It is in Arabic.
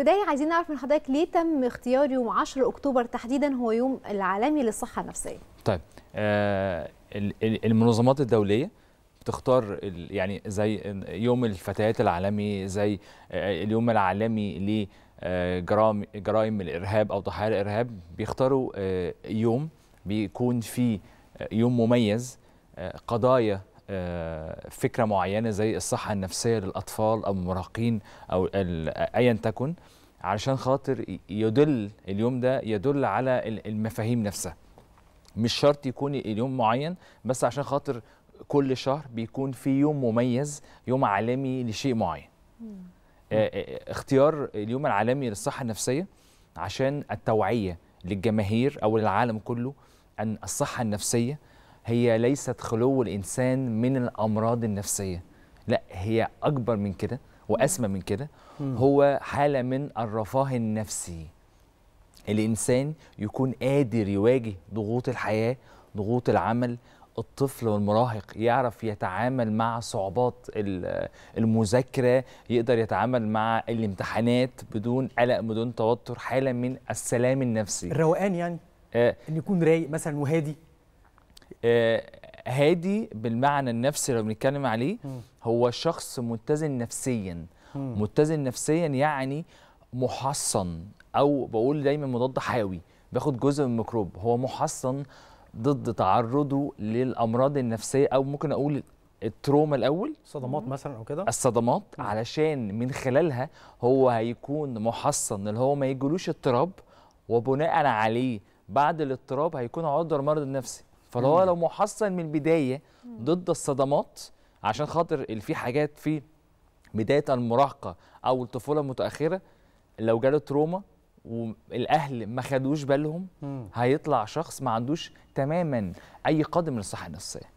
بداية عايزين نعرف من حضرتك ليه تم اختيار يوم 10 أكتوبر تحديدا هو يوم العالمي للصحة النفسية طيب آه المنظمات الدولية بتختار يعني زي يوم الفتيات العالمي زي آه، اليوم العالمي لجرائم آه، جرائم الارهاب او ضحايا الارهاب بيختاروا آه، يوم بيكون فيه يوم مميز قضايا آه، فكره معينه زي الصحه النفسيه للاطفال او المراهقين او ايا تكن علشان خاطر يدل اليوم ده يدل على المفاهيم نفسها مش شرط يكون اليوم معين بس عشان خاطر كل شهر بيكون في يوم مميز يوم عالمي لشيء معين آه، آه، اختيار اليوم العالمي للصحه النفسيه عشان التوعيه للجماهير او للعالم كله ان الصحه النفسيه هي ليست خلو الانسان من الامراض النفسيه لا هي اكبر من كده واسمى من كده هو حاله من الرفاه النفسي الانسان يكون قادر يواجه ضغوط الحياه ضغوط العمل الطفل والمراهق يعرف يتعامل مع صعوبات المذاكرة يقدر يتعامل مع الامتحانات بدون قلق بدون توتر حالة من السلام النفسي الروقان يعني آه. ان يكون رايق مثلا وهادي آه، هادي بالمعنى النفسي لو بنتكلم عليه هو شخص متزن نفسيا متزن نفسيا يعني محصن او بقول دايما مضاد حيوي باخد جزء من الميكروب هو محصن ضد تعرضه للامراض النفسيه او ممكن اقول التروما الاول صدمات مثلا او كده الصدمات مم. علشان من خلالها هو هيكون محصن اللي هو ما يجيلوش اضطراب وبناء عليه بعد الاضطراب هيكون عذر مرض النفسي فهو لو محصن من البدايه ضد الصدمات عشان خاطر اللي في حاجات في بدايه المراهقه او الطفوله المتاخره لو جاله تروما والاهل ما خدوش بالهم هيطلع شخص ما عندوش تماما اي قدم الصحه النفسيه